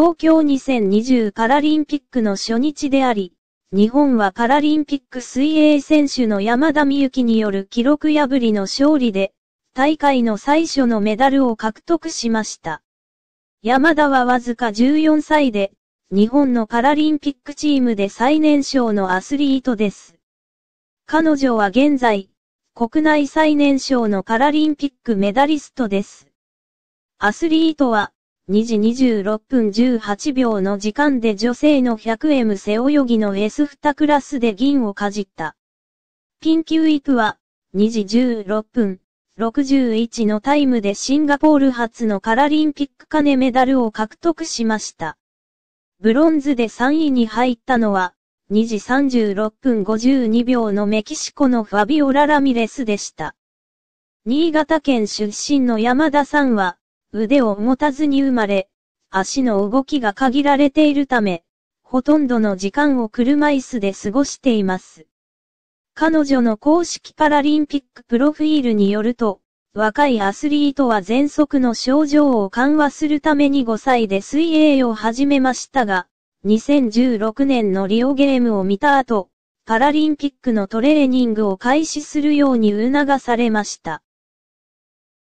東京2020パラリンピックの初日であり、日本はパラリンピック水泳選手の山田美幸による記録破りの勝利で、大会の最初のメダルを獲得しました。山田はわずか14歳で、日本のパラリンピックチームで最年少のアスリートです。彼女は現在、国内最年少のパラリンピックメダリストです。アスリートは、2時26分18秒の時間で女性の 100M 背泳ぎの S2 クラスで銀をかじった。ピンキュウイクは、2時16分61のタイムでシンガポール初のパラリンピック金メダルを獲得しました。ブロンズで3位に入ったのは、2時36分52秒のメキシコのファビオラ・ラミレスでした。新潟県出身の山田さんは、腕を持たずに生まれ、足の動きが限られているため、ほとんどの時間を車椅子で過ごしています。彼女の公式パラリンピックプロフィールによると、若いアスリートは喘息の症状を緩和するために5歳で水泳を始めましたが、2016年のリオゲームを見た後、パラリンピックのトレーニングを開始するように促されました。